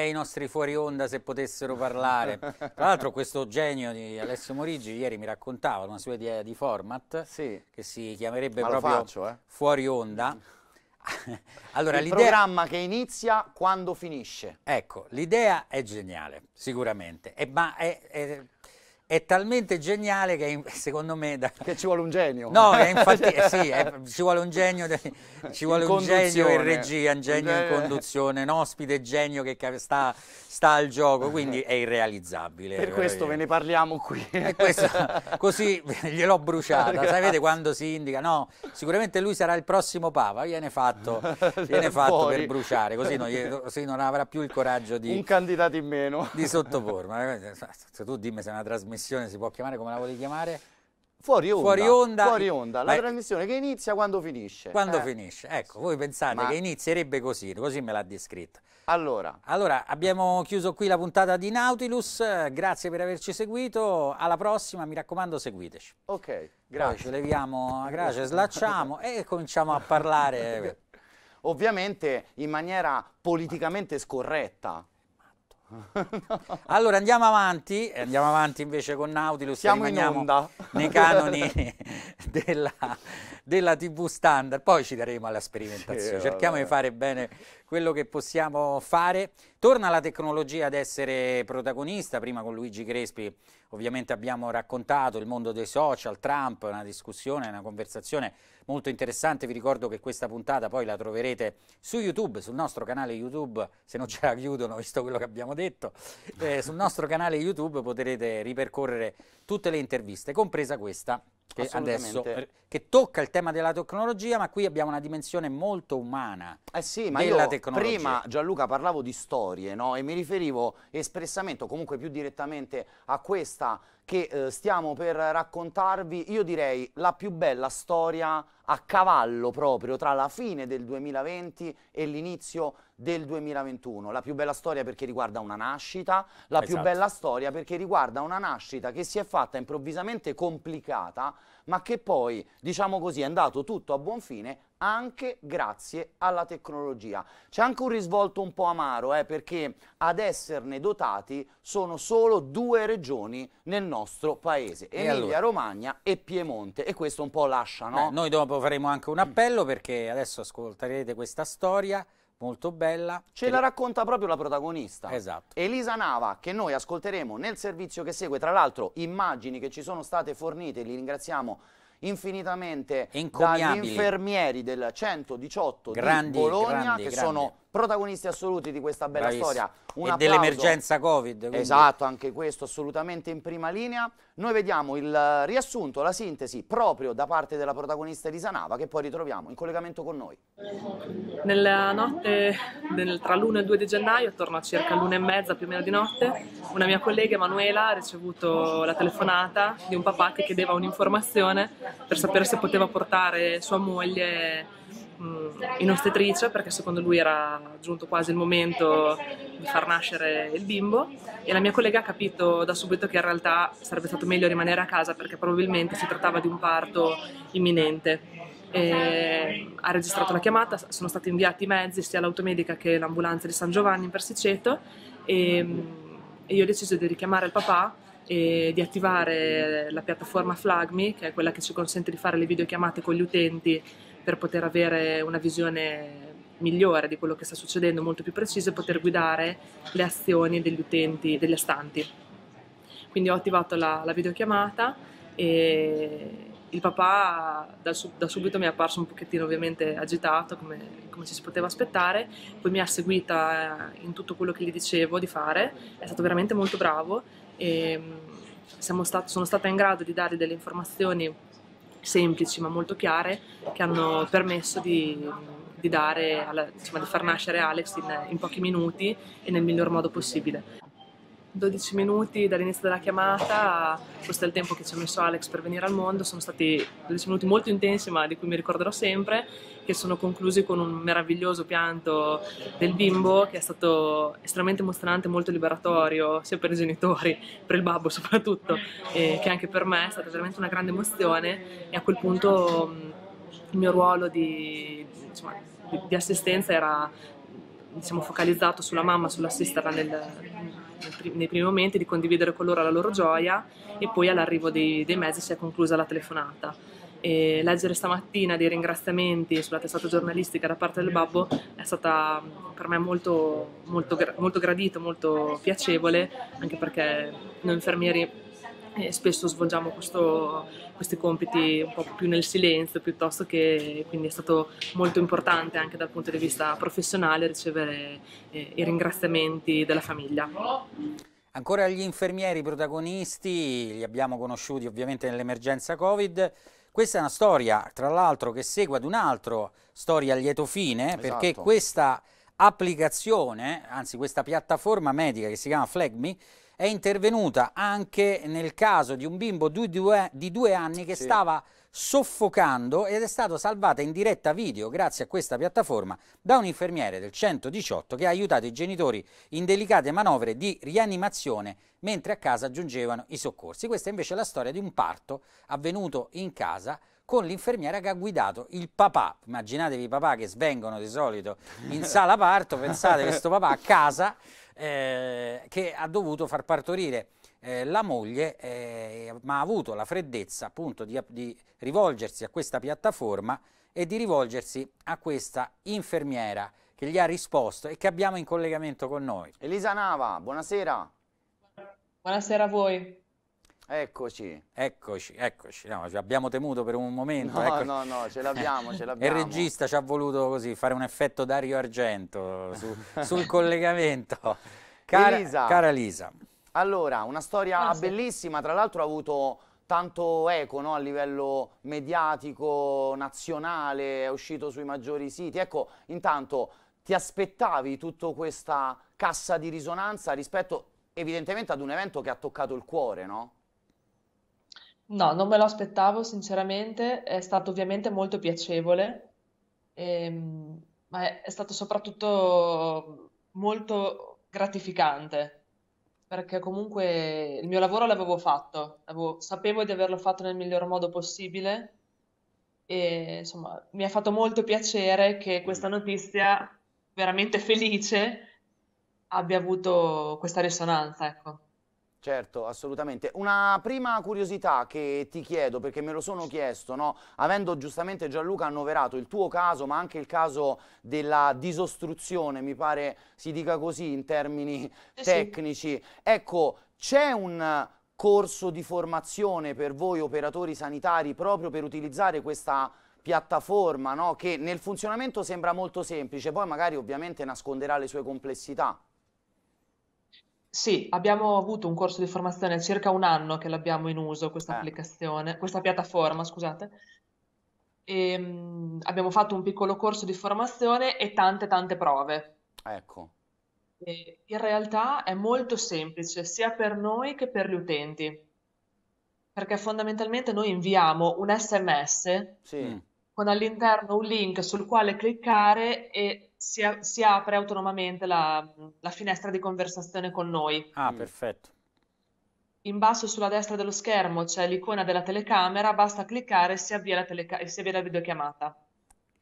Direi i nostri fuori onda se potessero parlare. Tra l'altro questo genio di Alessio Morigi ieri mi raccontava una sua idea di format sì. che si chiamerebbe Ma proprio faccio, eh. fuori onda. allora, il programma che inizia quando finisce. Ecco, l'idea è geniale, sicuramente, eh, ma è, è è talmente geniale che secondo me... Da... Che ci vuole un genio. No, infatti sì, è, ci vuole un genio, ci vuole in un genio in regia, un genio in eh. conduzione, un ospite genio che sta, sta al gioco, quindi eh. è irrealizzabile. Per questo ve ne parliamo qui. Questo, così gliel'ho bruciata, sapete quando si indica? No, sicuramente lui sarà il prossimo Papa, viene fatto, viene fatto per bruciare, così non, così non, avrà più il coraggio di... Un candidato in meno. Di sottoporma. Se eh, tu dimmi se è una trasmissione trasmissione si può chiamare come la vuoi chiamare? Fuori onda, fuori onda, fuori onda la Beh, trasmissione che inizia quando finisce. Quando eh. finisce, ecco, voi pensate Ma... che inizierebbe così, così me l'ha descritto. Allora. allora, abbiamo chiuso qui la puntata di Nautilus, grazie per averci seguito, alla prossima, mi raccomando seguiteci. Ok, grazie. Poi ci leviamo, grazie, slacciamo e cominciamo a parlare. Ovviamente in maniera politicamente scorretta. allora andiamo avanti, eh, andiamo avanti invece con Nautilus, siamo rimaniamo nei canoni della, della TV standard, poi ci daremo alla sperimentazione, sì, cerchiamo vabbè. di fare bene quello che possiamo fare. Torna la tecnologia ad essere protagonista, prima con Luigi Crespi ovviamente abbiamo raccontato il mondo dei social, Trump, una discussione, una conversazione molto interessante, vi ricordo che questa puntata poi la troverete su YouTube, sul nostro canale YouTube, se non ce la chiudono visto quello che abbiamo detto, eh, sul nostro canale YouTube potrete ripercorrere tutte le interviste, compresa questa che adesso che tocca il tema della tecnologia, ma qui abbiamo una dimensione molto umana eh sì, ma della tecnologia. Prima Gianluca parlavo di storie no? e mi riferivo espressamente o comunque più direttamente a questa che eh, stiamo per raccontarvi, io direi, la più bella storia a cavallo proprio tra la fine del 2020 e l'inizio del 2021. La più bella storia perché riguarda una nascita, la esatto. più bella storia perché riguarda una nascita che si è fatta improvvisamente complicata ma che poi, diciamo così, è andato tutto a buon fine anche grazie alla tecnologia. C'è anche un risvolto un po' amaro, eh, perché ad esserne dotati sono solo due regioni nel nostro paese, Emilia-Romagna e, allora? e Piemonte, e questo un po' lascia, no? Beh, noi dopo faremo anche un mm. appello perché adesso ascolterete questa storia molto bella. Ce la racconta proprio la protagonista. Esatto. Elisa Nava, che noi ascolteremo nel servizio che segue, tra l'altro immagini che ci sono state fornite, li ringraziamo infinitamente dagli infermieri del 118 grandi, di Bologna grandi, che grandi. sono protagonisti assoluti di questa bella Bravissimo. storia. Un e dell'emergenza Covid. Quindi. Esatto, anche questo assolutamente in prima linea. Noi vediamo il riassunto, la sintesi proprio da parte della protagonista Elisa Nava che poi ritroviamo in collegamento con noi. Nella notte nel, tra l'1 e il 2 di gennaio, attorno a circa l'1 e mezza più o meno di notte, una mia collega Emanuela ha ricevuto la telefonata di un papà che chiedeva un'informazione per sapere se poteva portare sua moglie in ostetricia perché secondo lui era giunto quasi il momento di far nascere il bimbo e la mia collega ha capito da subito che in realtà sarebbe stato meglio rimanere a casa perché probabilmente si trattava di un parto imminente. E ha registrato la chiamata, sono stati inviati i mezzi sia l'automedica che l'ambulanza di San Giovanni in Persiceto e, e io ho deciso di richiamare il papà e di attivare la piattaforma FlagMe che è quella che ci consente di fare le videochiamate con gli utenti per poter avere una visione migliore di quello che sta succedendo, molto più precisa e poter guidare le azioni degli utenti, degli astanti. Quindi ho attivato la, la videochiamata e il papà da, da, subito mi è apparso un pochettino ovviamente agitato, come, come ci si poteva aspettare, poi mi ha seguita eh, in tutto quello che gli dicevo di fare, è stato veramente molto bravo e mm, stati, sono stata in grado di dargli delle informazioni semplici ma molto chiare che hanno permesso di, di, alla, insomma, di far nascere Alex in, in pochi minuti e nel miglior modo possibile. 12 minuti dall'inizio della chiamata, questo è il tempo che ci ha messo Alex per venire al mondo, sono stati 12 minuti molto intensi ma di cui mi ricorderò sempre, che sono conclusi con un meraviglioso pianto del bimbo che è stato estremamente emozionante, molto liberatorio, sia per i genitori, per il babbo soprattutto, che anche per me è stata veramente una grande emozione e a quel punto il mio ruolo di, insomma, di assistenza era diciamo, focalizzato sulla mamma, sull'assisterla nel, nei primi momenti, di condividere con loro la loro gioia e poi all'arrivo dei, dei mezzi si è conclusa la telefonata. E leggere stamattina dei ringraziamenti sulla testata giornalistica da parte del babbo è stata per me molto, molto, molto gradito, molto piacevole, anche perché noi infermieri e spesso svolgiamo questo, questi compiti un po' più nel silenzio piuttosto che quindi è stato molto importante anche dal punto di vista professionale ricevere eh, i ringraziamenti della famiglia. Ancora gli infermieri protagonisti, li abbiamo conosciuti ovviamente nell'emergenza Covid. Questa è una storia, tra l'altro, che segue ad un'altra storia a lieto fine, esatto. perché questa applicazione, anzi questa piattaforma medica che si chiama FlagMe, è intervenuta anche nel caso di un bimbo di due, di due anni che sì. stava soffocando ed è stata salvata in diretta video grazie a questa piattaforma da un infermiere del 118 che ha aiutato i genitori in delicate manovre di rianimazione mentre a casa giungevano i soccorsi. Questa è invece la storia di un parto avvenuto in casa con l'infermiera che ha guidato il papà. Immaginatevi i papà che svengono di solito in sala parto, pensate questo papà a casa eh, che ha dovuto far partorire eh, la moglie, eh, ma ha avuto la freddezza appunto di, di rivolgersi a questa piattaforma e di rivolgersi a questa infermiera che gli ha risposto e che abbiamo in collegamento con noi. Elisa Nava, buonasera. Buonasera a voi. Eccoci. Eccoci, eccoci. No, ci abbiamo temuto per un momento. No, eccoci. no, no, ce l'abbiamo, ce l'abbiamo. Il regista ci ha voluto così fare un effetto Dario Argento su, sul collegamento. Cara Elisa. cara Lisa. Allora, una storia ah, sì. bellissima, tra l'altro ha avuto tanto eco no? a livello mediatico, nazionale, è uscito sui maggiori siti. Ecco, intanto ti aspettavi tutta questa cassa di risonanza rispetto evidentemente ad un evento che ha toccato il cuore, no? No, non me lo aspettavo sinceramente, è stato ovviamente molto piacevole, ehm, ma è, è stato soprattutto molto gratificante, perché comunque il mio lavoro l'avevo fatto, avevo, sapevo di averlo fatto nel miglior modo possibile e insomma mi ha fatto molto piacere che questa notizia veramente felice abbia avuto questa risonanza, ecco. Certo, assolutamente. Una prima curiosità che ti chiedo, perché me lo sono chiesto, no? avendo giustamente Gianluca annoverato il tuo caso, ma anche il caso della disostruzione, mi pare si dica così in termini eh tecnici. Ecco, c'è un corso di formazione per voi operatori sanitari proprio per utilizzare questa piattaforma no? che nel funzionamento sembra molto semplice, poi magari ovviamente nasconderà le sue complessità. Sì, abbiamo avuto un corso di formazione circa un anno che l'abbiamo in uso, questa ah. applicazione, questa piattaforma, scusate. E, mm, abbiamo fatto un piccolo corso di formazione e tante tante prove. Ecco, E in realtà è molto semplice sia per noi che per gli utenti, perché fondamentalmente noi inviamo un SMS sì, con all'interno un link sul quale cliccare e si, si apre autonomamente la, la, finestra di conversazione con noi. Ah, mm. perfetto. In basso sulla destra dello schermo c'è l'icona della telecamera, basta cliccare e si avvia la, teleca- si avvia la videochiamata.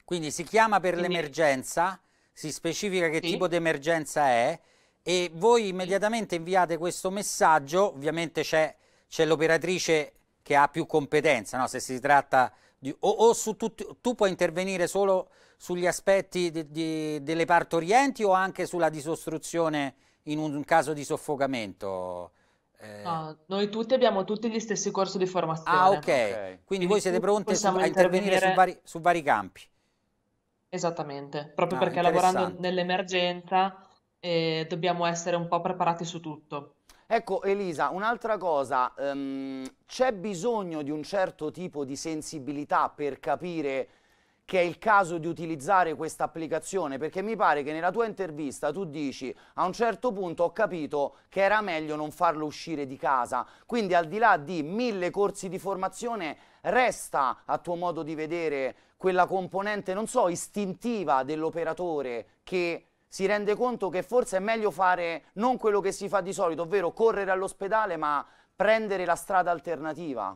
Quindi si chiama per Quindi... l'emergenza, si specifica che sì. tipo di emergenza è e voi immediatamente inviate questo messaggio, ovviamente c'è, c'è l'operatrice che ha più competenza, no? se si tratta di... o, o su tutti, tu puoi intervenire solo sugli aspetti di, di, delle partorienti o anche sulla disostruzione in un, un caso di soffocamento? Eh... No, noi tutti abbiamo tutti gli stessi corsi di formazione. Ah, ok. okay. Quindi, Quindi, voi siete pronti su, a intervenire, intervenire su, vari, su vari, campi. Esattamente, proprio ah, perché lavorando nell'emergenza eh, dobbiamo essere un po' preparati su tutto. Ecco Elisa, un'altra cosa, um, c'è bisogno di un certo tipo di sensibilità per capire che è il caso di utilizzare questa applicazione perché mi pare che nella tua intervista tu dici a un certo punto ho capito che era meglio non farlo uscire di casa quindi al di là di mille corsi di formazione resta a tuo modo di vedere quella componente non so istintiva dell'operatore che si rende conto che forse è meglio fare non quello che si fa di solito ovvero correre all'ospedale ma prendere la strada alternativa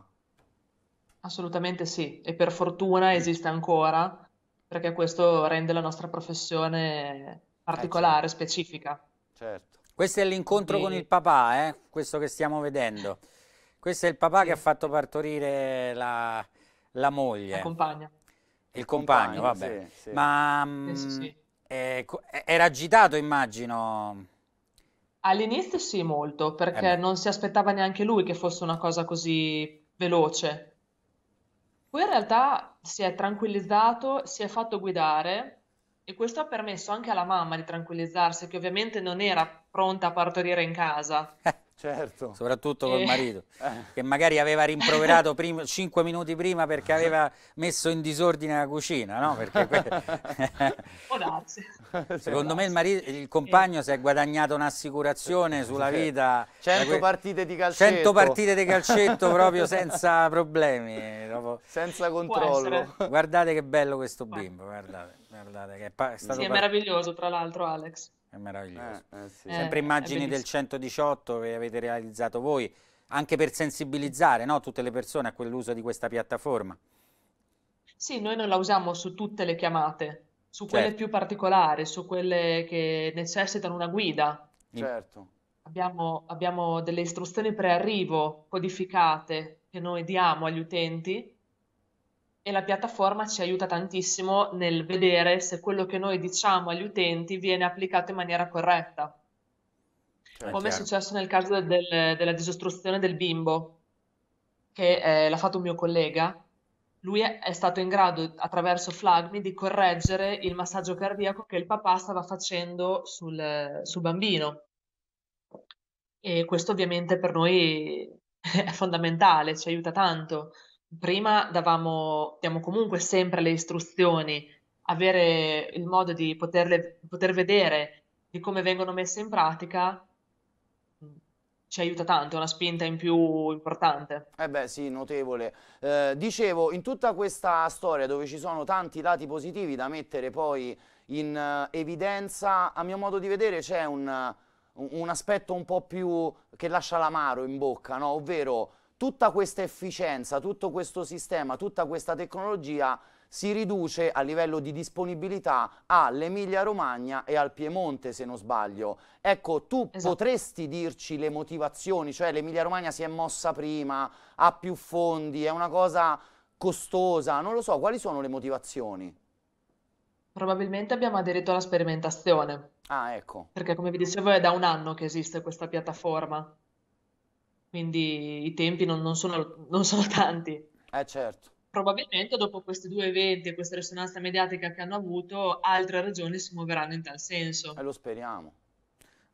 Assolutamente sì, e per fortuna mm. esiste ancora, perché questo rende la nostra professione particolare, eh, certo. specifica. Certo. Questo è l'incontro e... con il papà, eh? questo che stiamo vedendo. Questo è il papà sì. che ha fatto partorire la, la moglie. La compagna. Il, il compagno, compagno vabbè. Sì, sì. Ma mh, mm, eh, era agitato, immagino. All'inizio sì, molto, perché eh non si aspettava neanche lui che fosse una cosa così veloce poi in realtà si è tranquillizzato, si è fatto guidare e questo ha permesso anche alla mamma di tranquillizzarsi, che ovviamente non era pronta a partorire in casa. Certo. Soprattutto col eh. marito, eh. che magari aveva rimproverato prima, 5 minuti prima perché eh. aveva messo in disordine la cucina, no? Perché Que... Certo. Secondo me il, marito, il compagno si è guadagnato un'assicurazione sulla vita. 100 cioè, que... partite di calcetto. 100 partite di calcetto proprio senza problemi. Proprio. Senza controllo. Guardate che bello questo bimbo, guardate, guardate che è, pa- è stato... Sì, è meraviglioso tra l'altro Alex. È meraviglioso. Eh, eh, sì. Sempre eh, immagini del 118 che avete realizzato voi, anche per sensibilizzare no, tutte le persone a quell'uso di questa piattaforma. Sì, noi non la usiamo su tutte le chiamate, su quelle certo. più particolari, su quelle che necessitano una guida. Certo. Abbiamo, abbiamo delle istruzioni prearrivo codificate che noi diamo agli utenti e la piattaforma ci aiuta tantissimo nel vedere se quello che noi diciamo agli utenti viene applicato in maniera corretta. Eh, è Come chiaro. è successo nel caso del, della disostruzione del bimbo, che eh, l'ha fatto un mio collega, lui è stato in grado attraverso Flagmi di correggere il massaggio cardiaco che il papà stava facendo sul, sul bambino. E questo ovviamente per noi è fondamentale, ci aiuta tanto prima davamo, diamo comunque sempre le istruzioni, avere il modo di poterle, poter vedere di come vengono messe in pratica mm, ci aiuta tanto, è una spinta in più importante. Eh beh sì, notevole. Eh, dicevo, in tutta questa storia dove ci sono tanti lati positivi da mettere poi in uh, evidenza, a mio modo di vedere c'è un, un aspetto un po' più che lascia l'amaro in bocca, no? ovvero tutta questa efficienza, tutto questo sistema, tutta questa tecnologia si riduce a livello di disponibilità all'Emilia Romagna e al Piemonte, se non sbaglio. Ecco, tu esatto. potresti dirci le motivazioni, cioè l'Emilia Romagna si è mossa prima, ha più fondi, è una cosa costosa, non lo so, quali sono le motivazioni? Probabilmente abbiamo aderito alla sperimentazione. Ah, ecco. Perché come vi dicevo è da un anno che esiste questa piattaforma quindi i tempi non, non, sono, non sono, tanti. Eh certo. Probabilmente dopo questi due eventi e questa risonanza mediatica che hanno avuto, altre regioni si muoveranno in tal senso. E eh, lo speriamo.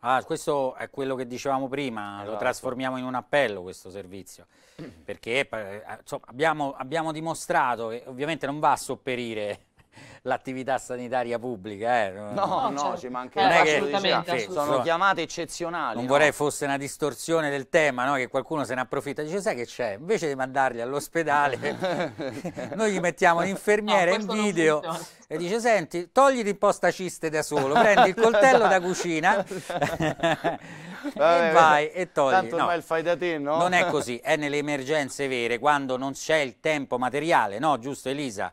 Ah, questo è quello che dicevamo prima, esatto. lo trasformiamo in un appello questo servizio, mm. perché eh, insomma, abbiamo, abbiamo dimostrato che ovviamente non va a sopperire l'attività sanitaria pubblica. Eh. No, no, no cioè, ci mancherebbe. Eh, non è che ah, sì, sono chiamate eccezionali. Non no? vorrei fosse una distorsione del tema, no? che qualcuno se ne approfitta. Dice, sai che c'è? Invece di mandarli all'ospedale, noi gli mettiamo l'infermiere in video e dice, senti, togli un po' ciste da solo, prendi il coltello da cucina e vai e togli. Tanto no, il fai da te, no? Non è così, è nelle emergenze vere, quando non c'è il tempo materiale, no? Giusto Elisa?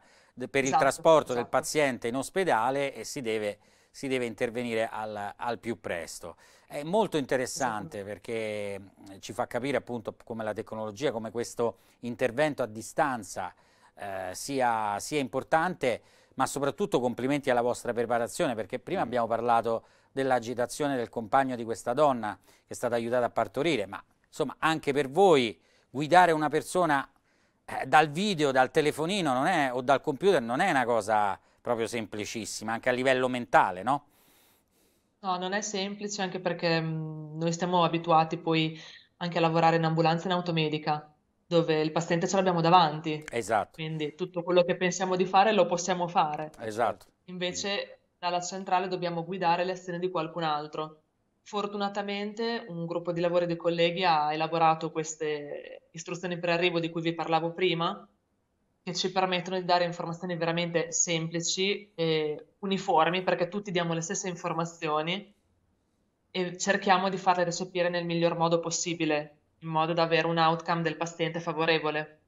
per esatto, il trasporto esatto. del paziente in ospedale e si deve, si deve intervenire al, al, più presto. È molto interessante esatto. perché ci fa capire appunto come la tecnologia, come questo intervento a distanza eh, sia, sia, importante, ma soprattutto complimenti alla vostra preparazione perché prima mm. abbiamo parlato dell'agitazione del compagno di questa donna che è stata aiutata a partorire, ma insomma anche per voi guidare una persona eh, dal video, dal telefonino è, o dal computer non è una cosa proprio semplicissima, anche a livello mentale, no? No, non è semplice anche perché mm, noi siamo abituati poi anche a lavorare in ambulanza e in automedica, dove il paziente ce l'abbiamo davanti. Esatto. Quindi tutto quello che pensiamo di fare lo possiamo fare. Esatto. Invece dalla centrale dobbiamo guidare le azioni di qualcun altro. Fortunatamente un gruppo di lavoro dei colleghi ha elaborato queste istruzioni per arrivo di cui vi parlavo prima, che ci permettono di dare informazioni veramente semplici e uniformi, perché tutti diamo le stesse informazioni e cerchiamo di farle recepire nel miglior modo possibile, in modo da avere un outcome del paziente favorevole.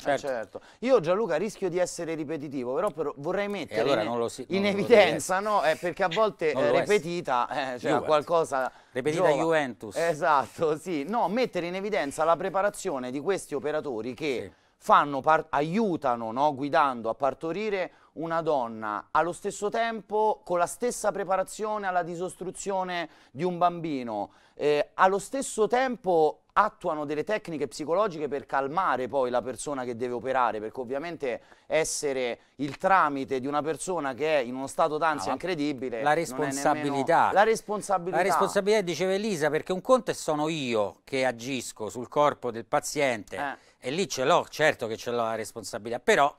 Eh, certo. Eh certo. Io Gianluca rischio di essere ripetitivo, però, però vorrei mettere allora in, si, in evidenza, no? eh, perché a volte eh, ripetita, eh, cioè qualcosa... Ripetita giova. Juventus. Esatto, sì. No, mettere in evidenza la preparazione di questi operatori che sì. fanno, aiutano, no? guidando a partorire una donna allo stesso tempo con la stessa preparazione alla disostruzione di un bambino, eh, allo stesso tempo attuano delle tecniche psicologiche per calmare poi la persona che deve operare, perché ovviamente essere il tramite di una persona che è in uno stato d'ansia ah, incredibile. La responsabilità. Nemmeno... La responsabilità. La responsabilità, diceva Elisa, perché un conto è sono io che agisco sul corpo del paziente eh. e lì ce l'ho, certo che ce l'ho la responsabilità, però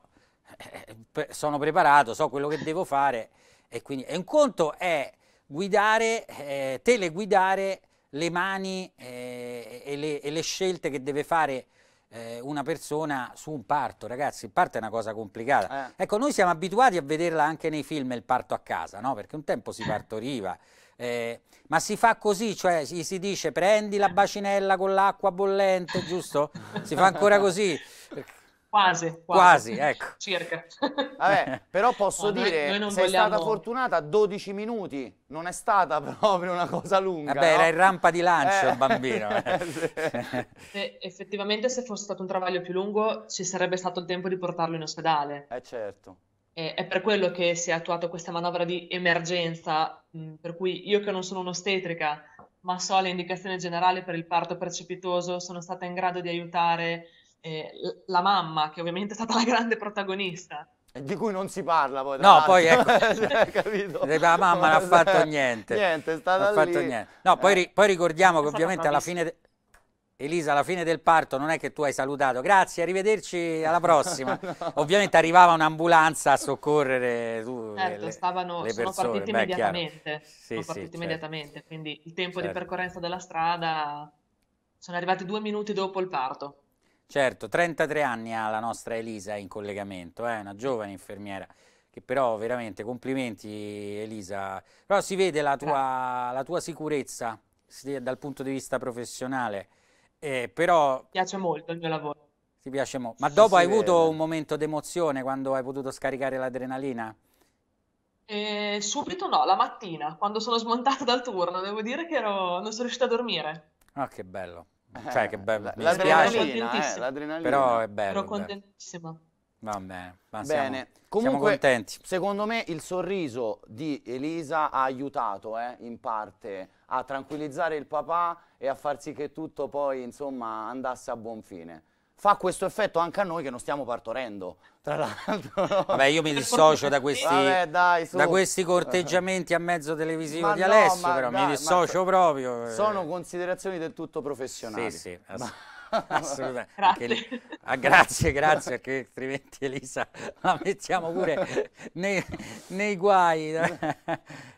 eh, eh, sono preparato, so quello che devo fare e quindi e un conto è guidare, eh, teleguidare le mani eh, e, le, e, le, scelte che deve fare eh, una persona su un parto, ragazzi, il parto è una cosa complicata. Eh. Ecco, noi siamo abituati a vederla anche nei film il parto a casa, no? Perché un tempo si partoriva. Eh, ma si fa così, cioè si, si dice prendi la bacinella con l'acqua bollente, giusto? Si fa ancora così. Quasi, quasi, quasi ecco. Circa. Vabbè, però posso oh, no, dire, noi, noi sei vogliamo... stata fortunata 12 minuti, non è stata proprio una cosa lunga. Vabbè, no? era in rampa di lancio eh. il bambino. Eh. Eh, effettivamente se fosse stato un travaglio più lungo ci sarebbe stato il tempo di portarlo in ospedale. Eh certo. Eh, è per quello che si è attuata questa manovra di emergenza, mh, mm, per cui io che non sono un'ostetrica, ma so le indicazioni generali per il parto precipitoso, sono stata in grado di aiutare eh, la mamma, che ovviamente è stata la grande protagonista. Eh, di cui non si parla poi. No, poi ecco, cioè, capito? la mamma non ha fatto cioè, niente. Niente, è stata non lì. Niente. No, poi, eh. poi ricordiamo è che ovviamente alla fine... Elisa, alla fine del parto non è che tu hai salutato, grazie, arrivederci, alla prossima. no. Ovviamente arrivava un'ambulanza a soccorrere tu, certo, le, stavano, le persone. Sono partiti immediatamente, sì, sono partiti sì, certo. immediatamente quindi il tempo certo. di percorrenza della strada sono arrivati due minuti dopo il parto. Certo, 33 anni ha la nostra Elisa in collegamento, è eh? una giovane infermiera, che però veramente complimenti Elisa, però si vede la tua, la tua sicurezza dal punto di vista professionale, eh, però... Mi piace molto il mio lavoro. Ti piace molto, ma dopo hai vede. avuto un momento d'emozione quando hai potuto scaricare l'adrenalina? Eh, subito no, la mattina, quando sono smontata dal turno, devo dire che ero... non sono riuscita a dormire. Ah, oh, che bello, eh, cioè, che bello. L'adrenalina, eh, l'adrenalina. Però è bello. Sono contentissima. Va bene, ma siamo, Comunque, siamo contenti. Secondo me il sorriso di Elisa ha aiutato eh, in parte a tranquillizzare il papà e a far sì che tutto poi insomma andasse a buon fine fa questo effetto anche a noi che non stiamo partorendo. Tra l'altro, vabbè, io mi dissocio da questi, vabbè, dai, da questi corteggiamenti a mezzo televisivo ma di Alessio, no, però dai, mi dissocio proprio. Eh. Sono considerazioni del tutto professionali. Sì, sì. Ass assolutamente. Grazie. Che, ah, grazie, grazie, perché altrimenti Elisa la mettiamo pure nei, nei guai.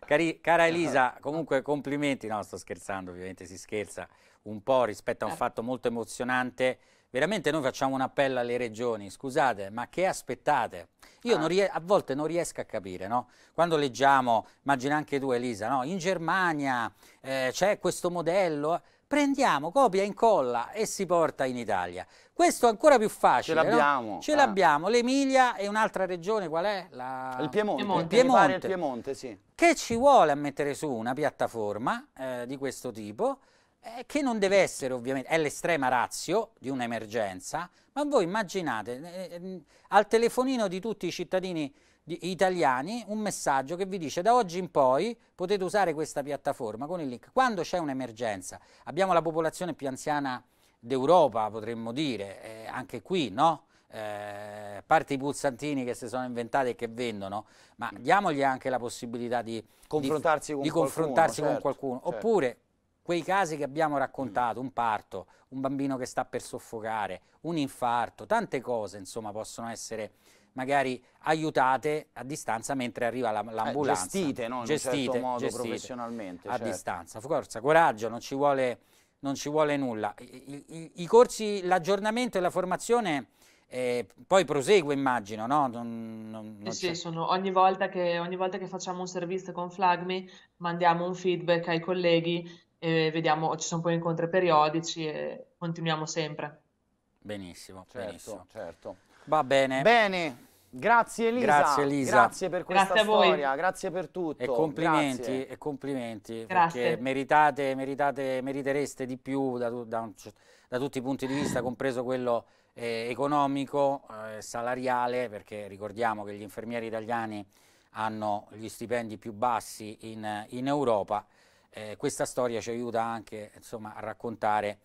Cari, cara Elisa, comunque complimenti, no sto scherzando, ovviamente si scherza un po' rispetto a un eh. fatto molto emozionante veramente noi facciamo un appello alle regioni, scusate, ma che aspettate? Io ah. a volte non riesco a capire, no? Quando leggiamo, immagina anche tu Elisa, no? In Germania eh, c'è questo modello, prendiamo, copia, incolla e si porta in Italia. Questo è ancora più facile. Ce l'abbiamo. No? Ce ah. l'abbiamo, eh. l'Emilia e un'altra regione qual è? La... Il Piemonte. Piemonte. Il Piemonte. Il Piemonte sì. Che ci vuole a mettere su una piattaforma eh, di questo tipo? eh, che non deve essere ovviamente, è l'estrema razio di un'emergenza, ma voi immaginate eh, ehm, al telefonino di tutti i cittadini di, italiani un messaggio che vi dice da oggi in poi potete usare questa piattaforma con il link. Quando c'è un'emergenza, abbiamo la popolazione più anziana d'Europa potremmo dire, eh, anche qui no? Eh, a parte i pulsantini che si sono inventati e che vendono, ma diamogli anche la possibilità di confrontarsi di, con, di qualcuno, certo, con qualcuno. Certo. Oppure quei casi che abbiamo raccontato, mm. un parto, un bambino che sta per soffocare, un infarto, tante cose insomma possono essere magari aiutate a distanza mentre arriva eh, l'ambulanza. Eh, gestite, no? in gestite, un certo modo gestite, professionalmente. A certo. distanza, forza, coraggio, non ci vuole, non ci vuole nulla. I, i, i corsi, l'aggiornamento e la formazione... Eh, poi prosegue, immagino, no? Non, non, non sì, sono, ogni, volta che, ogni volta che facciamo un servizio con Flagmi mandiamo un feedback ai colleghi e vediamo, ci sono poi incontri periodici e continuiamo sempre. Benissimo, certo, benissimo. certo. Va bene. Bene. Grazie Elisa. grazie Elisa, grazie, per questa grazie storia, grazie per tutto. E complimenti, grazie. E complimenti perché meritate, meritate, meritereste di più da, da, un, da, tutti i punti di vista, compreso quello eh, economico, eh, salariale, perché ricordiamo che gli infermieri italiani hanno gli stipendi più bassi in, in Europa eh, questa storia ci aiuta anche insomma, a raccontare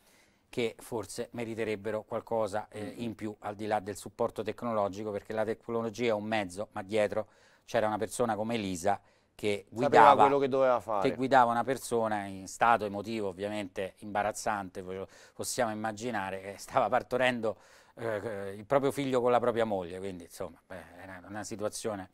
che forse meriterebbero qualcosa eh, mm-hmm. in più al di là del supporto tecnologico perché la tecnologia è un mezzo ma dietro c'era una persona come Elisa che guidava, che, che guidava, una persona in stato emotivo ovviamente imbarazzante possiamo immaginare che eh, stava partorendo eh, il proprio figlio con la propria moglie quindi insomma beh, era una situazione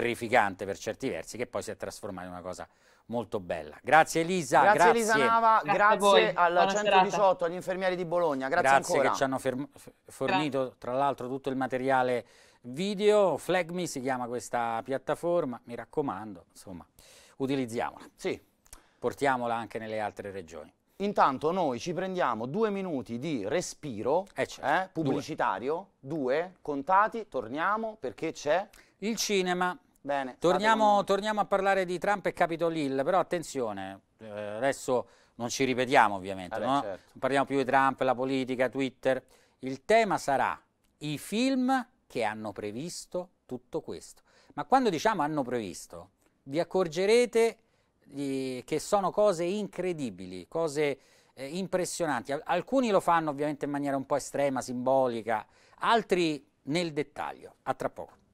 terrificante per certi versi, che poi si è trasformata in una cosa molto bella. Grazie Elisa, grazie, grazie. Elisa Nava, grazie, grazie alla 118, serata. agli infermieri di Bologna, grazie, grazie ancora. che ci hanno fornito tra l'altro tutto il materiale video, Flagme si chiama questa piattaforma, mi raccomando, insomma, utilizziamola. Sì. Portiamola anche nelle altre regioni. Intanto noi ci prendiamo due minuti di respiro eh, eh certo, eh, pubblicitario, due. due contati, torniamo perché c'è... Il cinema. Bene, torniamo, torniamo, a parlare di Trump e Capitol Hill, però attenzione, eh, adesso non ci ripetiamo ovviamente, ah, no? certo. non parliamo più di Trump, la politica, Twitter. Il tema sarà i film che hanno previsto tutto questo. Ma quando diciamo hanno previsto, vi accorgerete di, che sono cose incredibili, cose eh, impressionanti. Alcuni lo fanno ovviamente in maniera un po' estrema, simbolica, altri nel dettaglio. A tra poco.